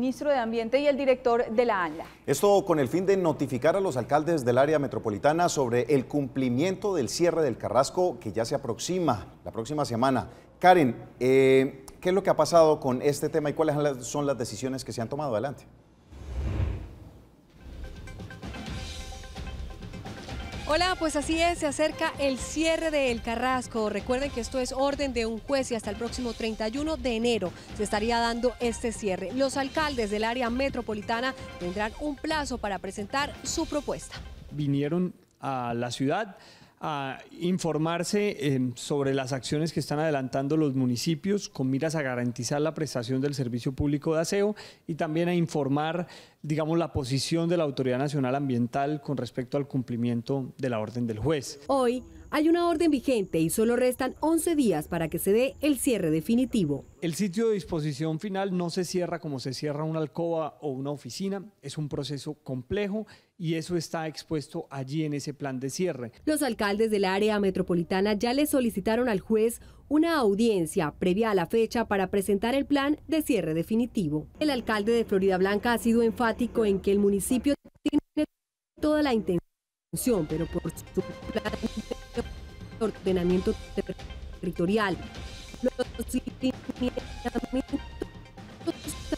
ministro de Ambiente y el director de la ANLA. Esto con el fin de notificar a los alcaldes del área metropolitana sobre el cumplimiento del cierre del Carrasco que ya se aproxima la próxima semana. Karen, eh, ¿qué es lo que ha pasado con este tema y cuáles son las decisiones que se han tomado? Adelante. Hola, pues así es, se acerca el cierre de Carrasco. Recuerden que esto es orden de un juez y hasta el próximo 31 de enero se estaría dando este cierre. Los alcaldes del área metropolitana tendrán un plazo para presentar su propuesta. Vinieron a la ciudad a informarse em, sobre las acciones que están adelantando los municipios con miras a garantizar la prestación del servicio público de aseo y también a informar, digamos, la posición de la Autoridad Nacional Ambiental con respecto al cumplimiento de la orden del juez. Hoy hay una orden vigente y solo restan 11 días para que se dé el cierre definitivo. El sitio de disposición final no se cierra como se cierra una alcoba o una oficina. Es un proceso complejo y eso está expuesto allí en ese plan de cierre. Los alcaldes del área metropolitana ya le solicitaron al juez una audiencia previa a la fecha para presentar el plan de cierre definitivo. El alcalde de Florida Blanca ha sido enfático en que el municipio tiene toda la intención, pero por su plan ordenamiento territorial, los lineamientos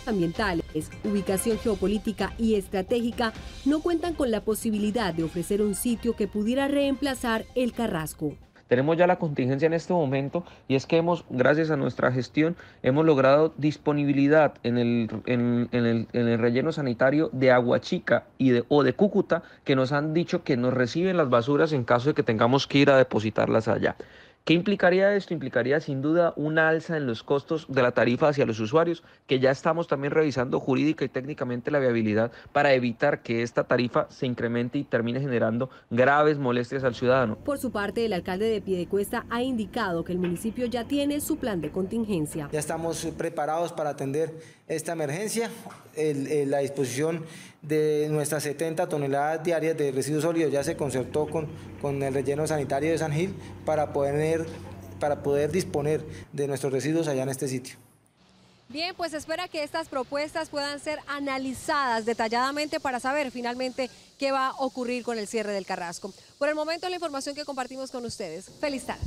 ambientales, ubicación geopolítica y estratégica no cuentan con la posibilidad de ofrecer un sitio que pudiera reemplazar el Carrasco. Tenemos ya la contingencia en este momento y es que hemos, gracias a nuestra gestión, hemos logrado disponibilidad en el, en, el, relleno sanitario de Aguachica y de, o de Cúcuta que nos han dicho que nos reciben las basuras en caso de que tengamos que ir a depositarlas allá. ¿Qué implicaría esto? Implicaría sin duda un alza en los costos de la tarifa hacia los usuarios, que ya estamos también revisando jurídica y técnicamente la viabilidad para evitar que esta tarifa se incremente y termine generando graves molestias al ciudadano. Por su parte, el alcalde de Piedecuesta ha indicado que el municipio ya tiene su plan de contingencia. Ya estamos preparados para atender esta emergencia. la disposición de nuestras 70 toneladas diarias de residuos sólidos ya se concertó con, con el relleno sanitario de San Gil para poder eh, para poder disponer de nuestros residuos allá en este sitio. Bien, pues espera que estas propuestas puedan ser analizadas detalladamente para saber finalmente qué va a ocurrir con el cierre del Carrasco. Por el momento la información que compartimos con ustedes. Feliz tarde.